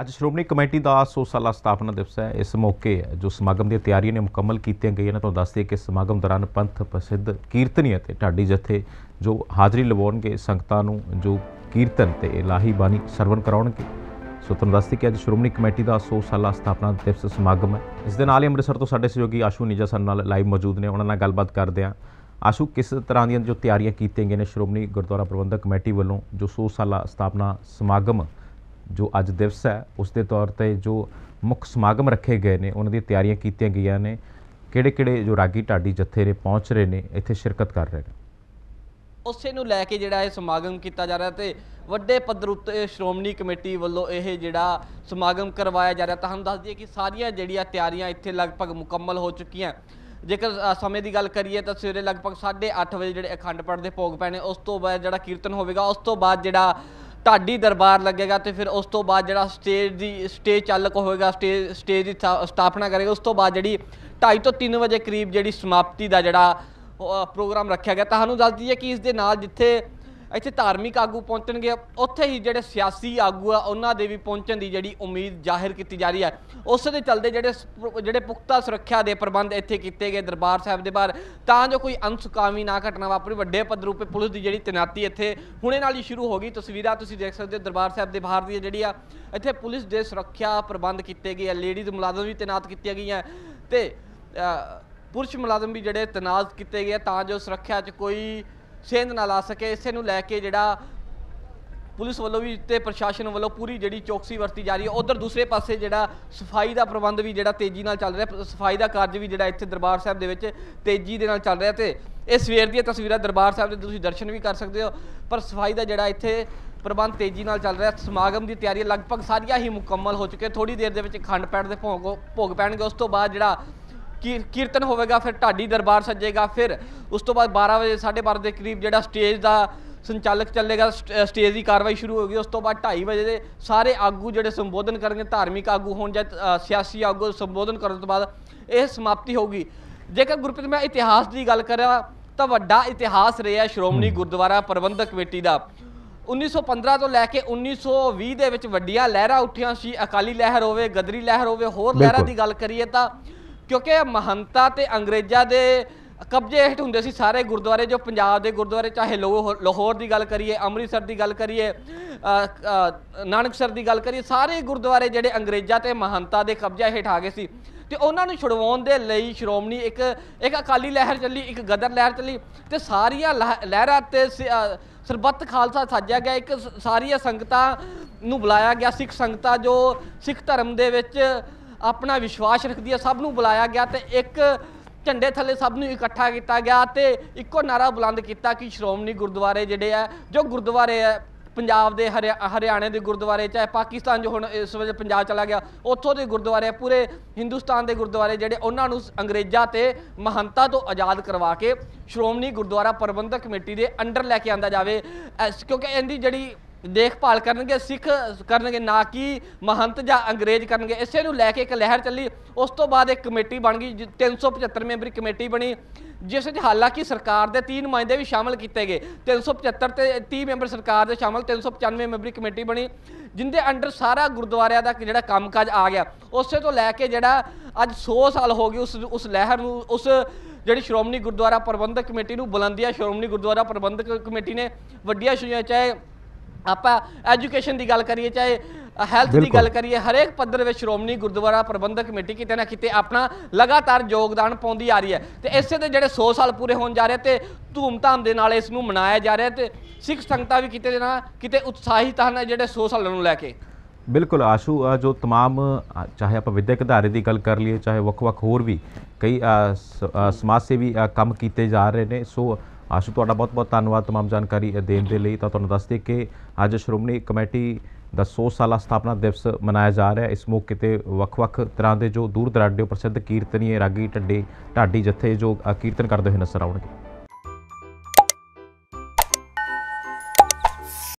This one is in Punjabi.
ਅੱਜ ਸ਼੍ਰੋਮਣੀ ਕਮੇਟੀ ਦਾ 100 ਸਾਲਾ ਸਥਾਪਨਾ ਦਿਵਸ ਹੈ ਇਸ ਮੌਕੇ ਜੋ ਸਮਾਗਮ ਦੀ ਤਿਆਰੀਆਂ ਨੇ ਮੁਕੰਮਲ ਕੀਤੀਆਂ ਗਈਆਂ ਨੇ ਤੁਹਾਨੂੰ ਦੱਸ ਦਈਏ ਕਿ ਸਮਾਗਮ ਦੌਰਾਨ ਪੰਥ ਪ੍ਰਸਿੱਧ ਕੀਰਤਨੀ ਅਤੇ ਢਾਡੀ ਜਥੇ ਜੋ ਹਾਜ਼ਰੀ ਲਵਾਉਣਗੇ ਸੰਗਤਾਂ ਨੂੰ ਜੋ ਕੀਰਤਨ ਤੇ ਇਲਾਹੀ ਬਾਣੀ ਸਰਵਣ ਕਰਾਉਣਗੇ ਸੋ ਤੁਹਾਨੂੰ ਦੱਸ ਦਈਏ ਕਿ ਅੱਜ ਸ਼੍ਰੋਮਣੀ ਕਮੇਟੀ ਦਾ 100 ਸਾਲਾ ਸਥਾਪਨਾ ਦਿਵਸ ਸਮਾਗਮ ਹੈ ਇਸ ਦੇ ਨਾਲ ਹੀ ਅੰਮ੍ਰਿਤਸਰ ਤੋਂ ਸਾਡੇ ਸਹਿਯੋਗੀ ਆਸ਼ੂ ਨਿਜਾ ਸਰ ਨਾਲ ਲਾਈਵ ਮੌਜੂਦ ਨੇ ਉਹਨਾਂ ਨਾਲ ਗੱਲਬਾਤ ਕਰਦੇ ਆਂ ਆਸ਼ੂ ਕਿਸ ਤਰ੍ਹਾਂ ਦੀਆਂ ਜੋ ਤਿਆਰੀਆਂ ਕੀਤੀਆਂ ਗਈਆਂ ਨੇ ਸ਼੍ਰੋਮਣੀ ਗੁਰਦੁਆਰਾ ਪ੍ਰਬੰਧਕ ਕਮੇਟੀ ਵੱਲੋਂ ਜੋ 100 ਸਾਲਾ ਸਥਾਪਨਾ ਸਮਾਗਮ ਜੋ ਅੱਜ ਦਿਵਸ ਹੈ ਉਸ ਦੇ ਤੌਰ ਤੇ ਜੋ ਮੁੱਖ ਸਮਾਗਮ ਰੱਖੇ ਗਏ ਨੇ ਉਹਨਾਂ ਦੀ ਤਿਆਰੀਆਂ ਕੀਤੀਆਂ ਗਈਆਂ ਨੇ ਕਿਹੜੇ-ਕਿਹੜੇ ਜੋ ਰਾਗੀ ਢਾਡੀ ਜਥੇ ਨੇ ਪਹੁੰਚ ਰਹੇ ਨੇ ਇੱਥੇ ਸ਼ਿਰਕਤ ਕਰ ਰਹੇ ਨੇ ਉਸੇ ਨੂੰ ਲੈ ਕੇ ਜਿਹੜਾ ਇਹ ਸਮਾਗਮ ਕੀਤਾ ਜਾ ਰਿਹਾ ਤੇ ਵੱਡੇ ਪੱਧਰ ਉੱਤੇ ਸ਼੍ਰੋਮਣੀ ਕਮੇਟੀ ਵੱਲੋਂ ਇਹ ਜਿਹੜਾ ਸਮਾਗਮ ਕਰਵਾਇਆ ਜਾ ਰਿਹਾ ਤੁਹਾਨੂੰ ਦੱਸ ਦਈਏ ਕਿ ਸਾਰੀਆਂ ਜਿਹੜੀਆਂ ਤਿਆਰੀਆਂ ਇੱਥੇ ਲਗਭਗ ਮੁਕੰਮਲ ਹੋ ਚੁੱਕੀਆਂ ਜੇਕਰ ਸਮੇਂ ਦੀ ਗੱਲ ਕਰੀਏ ਤਾਂ ਸਵੇਰੇ ਲਗਭਗ 8:30 ਵਜੇ ਜਿਹੜੇ ਅਖੰਡ ਪਾਠ ਦੇ ਭੋਗ ਪੈਣੇ ਉਸ ਤੋਂ ਬਾਅਦ ਜਿਹੜਾ ਕੀਰਤਨ ਹੋਵੇਗਾ ਉਸ ਤੋਂ ਬਾਅਦ ਜਿਹੜਾ ਢਾਡੀ ਦਰਬਾਰ ਲੱਗੇਗਾ ਤੇ ਫਿਰ ਉਸ ਤੋਂ ਬਾਅਦ ਜਿਹੜਾ ਸਟੇਜ ਦੀ ਸਟੇਜ ਚੱਲਕ ਹੋਏਗਾ ਸਟੇਜ ਸਟੇਜ ਦੀ ਸਥਾਪਨਾ ਕਰੇਗਾ ਉਸ ਤੋਂ ਬਾਅਦ ਜਿਹੜੀ 2:30 ਤੋਂ 3 ਵਜੇ ਕਰੀਬ ਜਿਹੜੀ ਸਮਾਪਤੀ ਦਾ ਜਿਹੜਾ ਪ੍ਰੋਗਰਾਮ ਰੱਖਿਆ ਗਿਆ ਤੁਹਾਨੂੰ ਦੱਸ ਦਈਏ ਕਿ ਇਸ ਦੇ ਨਾਲ ਜਿੱਥੇ ਇੱਥੇ ਧਾਰਮਿਕ ਆਗੂ ਪਹੁੰਚਣਗੇ ਉੱਥੇ ਹੀ ਜਿਹੜੇ ਸਿਆਸੀ ਆਗੂ ਆ ਉਹਨਾਂ ਦੇ ਵੀ ਪਹੁੰਚਣ ਦੀ ਜਿਹੜੀ ਉਮੀਦ ਜ਼ਾਹਿਰ ਕੀਤੀ ਜਾ ਰਹੀ ਹੈ ਉਸ ਦੇ ਚੱਲਦੇ ਜਿਹੜੇ ਜਿਹੜੇ ਪੁਖਤਾ ਸੁਰੱਖਿਆ ਦੇ ਪ੍ਰਬੰਧ ਇੱਥੇ ਕੀਤੇ ਗਏ ਦਰਬਾਰ ਸਾਹਿਬ ਦੇ ਬਾਹਰ ਤਾਂ ਜੋ ਕੋਈ ਅਨਸੁਕਾਮੀ ਨਾ ਘਟਨਾ ਵਾਪਰੇ ਵੱਡੇ ਪੱਧਰ ਉੱਤੇ ਪੁਲਿਸ ਦੀ ਜਿਹੜੀ ਤਨਾਤੀ ਇੱਥੇ ਹੁਣੇ ਨਾਲ ਹੀ ਸ਼ੁਰੂ ਹੋ ਗਈ ਤਸਵੀਰਾਂ ਤੁਸੀਂ ਦੇਖ ਸਕਦੇ ਹੋ ਦਰਬਾਰ ਸਾਹਿਬ ਦੇ ਬਾਹਰ ਦੀ ਜਿਹੜੀ ਆ ਇੱਥੇ ਪੁਲਿਸ ਦੇ ਸੁਰੱਖਿਆ ਪ੍ਰਬੰਧ ਕੀਤੇ ਗਏ ਆ ਲੇਡੀਜ਼ ਮੁਲਾਜ਼ਮ ਵੀ ਤੈਨਾਤ ਕੀਤੀਆਂ ਗਈਆਂ ਤੇ ਪੁਰਸ਼ ਮੁਲਾਜ਼ਮ ਵੀ ਜਿਹੜੇ ਤੈਨਾਤ ਕੀਤੇ ਗਏ ਤਾਂ ਜੋ ਸੁਰੱਖਿਆ 'ਚ ਕੋਈ ਸੇਧ ਨਾ ਲਾ ਸਕੇ ਇਸੇ ਨੂੰ ਲੈ ਕੇ ਜਿਹੜਾ ਪੁਲਿਸ ਵੱਲੋਂ ਵੀ ਤੇ ਪ੍ਰਸ਼ਾਸਨ ਵੱਲੋਂ ਪੂਰੀ ਜਿਹੜੀ ਚੌਕਸੀ ਵਰਤੀ ਜਾ ਰਹੀ ਹੈ ਉਧਰ ਦੂਸਰੇ ਪਾਸੇ ਜਿਹੜਾ ਸਫਾਈ ਦਾ ਪ੍ਰਬੰਧ ਵੀ ਜਿਹੜਾ ਤੇਜ਼ੀ ਨਾਲ ਚੱਲ ਰਿਹਾ ਸਫਾਈ ਦਾ ਕਾਰਜ ਵੀ ਜਿਹੜਾ ਇੱਥੇ ਦਰਬਾਰ ਸਾਹਿਬ ਦੇ ਵਿੱਚ ਤੇਜ਼ੀ ਦੇ ਨਾਲ ਚੱਲ ਰਿਹਾ ਤੇ ਇਹ ਸਵੇਰ ਦੀਆਂ ਤਸਵੀਰਾਂ ਦਰਬਾਰ ਸਾਹਿਬ ਦੇ ਤੁਸੀਂ ਦਰਸ਼ਨ ਵੀ ਕਰ ਸਕਦੇ ਹੋ ਪਰ ਸਫਾਈ ਦਾ ਜਿਹੜਾ ਇੱਥੇ ਪ੍ਰਬੰਧ ਤੇਜ਼ੀ ਨਾਲ ਚੱਲ ਰਿਹਾ ਸਮਾਗਮ ਦੀ ਤਿਆਰੀ ਲਗਭਗ ਸਾਰੀਆਂ ਹੀ ਮੁਕੰਮਲ ਹੋ ਚੁੱਕੇ ਥੋੜੀ ਦੇਰ ਦੇ ਵਿੱਚ ਖੰਡ ਪੈਣ ਦੇ ਭੋਗ ਭੋਗ ਪੈਣਗੇ ਉਸ ਤੋਂ ਬਾਅਦ ਜਿਹੜਾ ਕੀਰਤਨ ਹੋਵੇਗਾ ਫਿਰ ਢਾਡੀ ਦਰਬਾਰ ਸੱਜੇਗਾ ਫਿਰ ਉਸ ਤੋਂ ਬਾਅਦ 12 ਵਜੇ 12:30 ਦੇ ਕਰੀਬ ਜਿਹੜਾ ਸਟੇਜ ਦਾ ਸੰਚਾਲਕ ਚੱਲੇਗਾ ਸਟੇਜ ਦੀ ਕਾਰਵਾਈ ਸ਼ੁਰੂ ਹੋਗੀ ਉਸ ਤੋਂ ਬਾਅਦ 2:30 ਵਜੇ ਦੇ ਸਾਰੇ ਆਗੂ ਜਿਹੜੇ ਸੰਬੋਧਨ ਕਰਨਗੇ ਧਾਰਮਿਕ ਆਗੂ ਹੋਣ ਜਾਂ ਸਿਆਸੀ ਆਗੂ ਸੰਬੋਧਨ ਕਰਨ ਤੋਂ ਬਾਅਦ ਇਹ ਸਮਾਪਤੀ ਹੋਗੀ ਜੇਕਰ ਗੁਰਪ੍ਰੀਤ ਮੈਂ ਇਤਿਹਾਸ ਦੀ ਗੱਲ ਕਰਾਂ ਤਾਂ ਵੱਡਾ ਇਤਿਹਾਸ ਰਿਹਾ ਸ਼੍ਰੋਮਣੀ ਗੁਰਦੁਆਰਾ ਪ੍ਰਬੰਧਕ ਕਮੇਟੀ ਦਾ 1915 ਤੋਂ ਲੈ ਕੇ 1920 ਦੇ ਵਿੱਚ ਵੱਡੀਆਂ ਲਹਿਰਾਂ ਉੱਠੀਆਂ ਸੀ ਅਕਾਲੀ ਲਹਿਰ ਹੋਵੇ ਗਦਰੀ ਲਹਿਰ ਹੋਵੇ ਹੋਰ ਲਹਿਰਾਂ ਦੀ ਗੱਲ ਕਰੀਏ ਤਾਂ ਕਿਉਂਕਿ ਮਹੰਤਾ ਤੇ ਅੰਗਰੇਜ਼ਾਂ ਦੇ ਕਬਜ਼ੇ ਹੇਠ ਹੁੰਦੇ ਸੀ ਸਾਰੇ ਗੁਰਦੁਆਰੇ ਜੋ ਪੰਜਾਬ ਦੇ ਗੁਰਦੁਆਰੇ ਚਾਹੇ ਲਾਹੌਰ ਦੀ ਗੱਲ ਕਰੀਏ ਅੰਮ੍ਰਿਤਸਰ ਦੀ ਗੱਲ ਕਰੀਏ ਨਾਨਕਸਰ ਦੀ ਗੱਲ ਕਰੀਏ ਸਾਰੇ ਗੁਰਦੁਆਰੇ ਜਿਹੜੇ ਅੰਗਰੇਜ਼ਾਂ ਤੇ ਮਹੰਤਾ ਦੇ ਕਬਜ਼ਾ ਹੇਠ ਆ ਗਏ ਸੀ ਤੇ ਉਹਨਾਂ ਨੂੰ ਛੁਡਵਾਉਣ ਦੇ ਲਈ ਸ਼੍ਰੋਮਣੀ ਇੱਕ ਇੱਕ ਅਕਾਲੀ ਲਹਿਰ ਚੱਲੀ ਇੱਕ ਗਦਰ ਲਹਿਰ ਚੱਲੀ ਤੇ ਸਾਰੀਆਂ ਲਹਿਰਾਂ ਤੇ ਸਰਬੱਤ ਖਾਲਸਾ ਸਾਜਿਆ ਗਿਆ ਇੱਕ ਸਾਰੀਆਂ ਸੰਗਤਾਂ ਨੂੰ ਬੁਲਾਇਆ ਗਿਆ ਸਿੱਖ ਸੰਗਤਾਂ ਜੋ ਸਿੱਖ ਧਰਮ ਦੇ ਵਿੱਚ ਆਪਣਾ ਵਿਸ਼ਵਾਸ ਰੱਖਦੀ ਹੈ ਸਭ ਨੂੰ ਬੁਲਾਇਆ ਗਿਆ ਤੇ ਇੱਕ ਝੰਡੇ ਥੱਲੇ ਸਭ ਨੂੰ ਇਕੱਠਾ ਕੀਤਾ ਗਿਆ ਤੇ ਇੱਕੋ ਨਾਰਾ ਬੁਲੰਦ ਕੀਤਾ ਕਿ ਸ਼੍ਰੋਮਣੀ ਗੁਰਦੁਆਰੇ ਜਿਹੜੇ ਆ ਜੋ ਗੁਰਦੁਆਰੇ ਆ ਪੰਜਾਬ ਦੇ ਹਰਿਆਣੇ ਦੇ ਗੁਰਦੁਆਰੇ ਚਾਹੇ ਪਾਕਿਸਤਾਨ ਜੋ ਹੁਣ ਇਸ ਵਜ੍ਹਾ ਪੰਜਾਬ ਚਲਾ ਗਿਆ ਉੱਥੋਂ ਦੇ ਗੁਰਦੁਆਰੇ ਪੂਰੇ ਹਿੰਦੁਸਤਾਨ ਦੇ ਗੁਰਦੁਆਰੇ ਜਿਹੜੇ ਉਹਨਾਂ ਨੂੰ ਅੰਗਰੇਜ਼ਾਂ ਤੇ ਮਹੰਤਾ ਤੋਂ ਆਜ਼ਾਦ ਕਰਵਾ ਕੇ ਸ਼੍ਰੋਮਣੀ ਗੁਰਦੁਆਰਾ ਪ੍ਰਬੰਧਕ ਕਮੇਟੀ ਦੇ ਅੰਡਰ ਲੈ ਕੇ ਆਂਦਾ ਜਾਵੇ ਕਿਉਂਕਿ ਇਹਦੀ ਜਿਹੜੀ ਦੇਖਭਾਲ ਕਰਨਗੇ ਸਿੱਖ ਕਰਨਗੇ ਨਾ ਕਿ ਮਹੰਤ ਜਾਂ ਅੰਗਰੇਜ਼ ਕਰਨਗੇ ਇਸੇ ਨੂੰ ਲੈ ਕੇ ਇੱਕ ਲਹਿਰ ਚੱਲੀ ਉਸ ਤੋਂ ਬਾਅਦ ਇੱਕ ਕਮੇਟੀ ਬਣ ਗਈ 375 ਮੈਂਬਰੀ ਕਮੇਟੀ ਬਣੀ ਜਿਸ ਵਿੱਚ ਹਾਲਾਂਕਿ ਸਰਕਾਰ ਦੇ 3 ਨੁਮਾਇੰਦੇ ਵੀ ਸ਼ਾਮਲ ਕੀਤੇ ਗਏ 375 ਤੇ 30 ਮੈਂਬਰ ਸਰਕਾਰ ਦੇ ਸ਼ਾਮਲ 395 ਮੈਂਬਰੀ ਕਮੇਟੀ ਬਣੀ ਜਿੰਦੇ ਅੰਡਰ ਸਾਰਾ ਗੁਰਦੁਆਰਿਆਂ ਦਾ ਜਿਹੜਾ ਕੰਮਕਾਜ ਆ ਗਿਆ ਉਸੇ ਤੋਂ ਲੈ ਕੇ ਜਿਹੜਾ ਅੱਜ 100 ਸਾਲ ਹੋ ਗਏ ਉਸ ਉਸ ਲਹਿਰ ਨੂੰ ਉਸ ਜਿਹੜੀ ਸ਼੍ਰੋਮਣੀ ਗੁਰਦੁਆਰਾ ਪ੍ਰਬੰਧਕ ਕਮੇਟੀ ਨੂੰ ਬੁਲੰਦੀਆਂ ਸ਼੍ਰੋਮਣੀ ਗੁਰਦੁਆਰਾ ਪ੍ਰਬੰਧਕ ਕਮੇਟੀ ਨੇ ਵੱਡੀਆਂ ਸ਼ੁਜਾਂ ਚਾਹੇ ਆਪਾਂ ਐਜੂਕੇਸ਼ਨ ਦੀ ਗੱਲ ਕਰੀਏ ਚਾਹੇ ਹੈਲਥ ਦੀ ਗੱਲ ਕਰੀਏ ਹਰੇਕ ਪੱਧਰ ਵਿੱਚ ਸ਼੍ਰੋਮਣੀ ਗੁਰਦੁਆਰਾ ਪ੍ਰਬੰਧਕ ਕਮੇਟੀ ਕਿਤੇ ਨਾ ਕਿਤੇ ਆਪਣਾ ਲਗਾਤਾਰ ਯੋਗਦਾਨ ਪਾਉਂਦੀ ਆ ਰਹੀ ਹੈ ਤੇ ਇਸੇ ਦੇ ਜਿਹੜੇ 100 ਸਾਲ ਪੂਰੇ ਹੋਣ ਜਾ ਰਹੇ ਤੇ ਧੂਮਧਾਮ ਦੇ ਨਾਲ ਇਸ ਨੂੰ ਮਨਾਇਆ ਜਾ ਰਿਹਾ ਤੇ ਸਿੱਖ ਸੰਗਤਾਂ ਵੀ ਕਿਤੇ ਨਾ ਕਿਤੇ ਉਤਸ਼ਾਹਿਤ ਹਨ ਜਿਹੜੇ 100 ਸਾਲ ਨੂੰ ਲੈ ਕੇ ਬਿਲਕੁਲ ਆਸ਼ੂ ਆ ਜੋ तमाम ਚਾਹੇ ਆਪਾਂ ਵਿਦਿਅਕ ਅਧਾਰੇ ਦੀ ਗੱਲ ਕਰ ਲਈਏ ਚਾਹੇ ਵੱਖ-ਵੱਖ ਹੋਰ ਵੀ ਕਈ ਸਮਾਜ ਸੇਵੀ ਕੰਮ ਕੀਤੇ ਜਾ ਰਹੇ ਨੇ ਸੋ ਆਸ਼ੂ ਤੁਹਾਡਾ ਬਹੁਤ-ਬਹੁਤ ਧੰਨਵਾਦ तमाम ਜਾਣਕਾਰੀ ਦੇਣ ਦੇ ਲਈ ਤਾਂ ਤੁਹਾਨੂੰ ਦੱਸ ਦਈਏ ਕਿ ਅੱਜ ਸ਼੍ਰੋਮਣੀ ਕਮੇਟੀ ਦਾ 100 ਸਾਲਾ ਸਥਾਪਨਾ ਦਿਵਸ ਮਨਾਇਆ ਜਾ ਰਿਹਾ ਹੈ ਇਸ ਮੌਕੇ ਤੇ ਵੱਖ-ਵੱਖ ਤਰ੍ਹਾਂ ਦੇ ਜੋ ਦੂਰ ਦਰਾਡੇ ਪ੍ਰਸਿੱਧ ਕੀਰਤਨੀਏ ਰਾਗੀ ਟੱਡੇ ਢਾਡੀ ਜਥੇ ਜੋ ਕੀਰਤਨ ਕਰਦੇ ਹੋਏ ਨਜ਼ਰ ਆਉਣਗੇ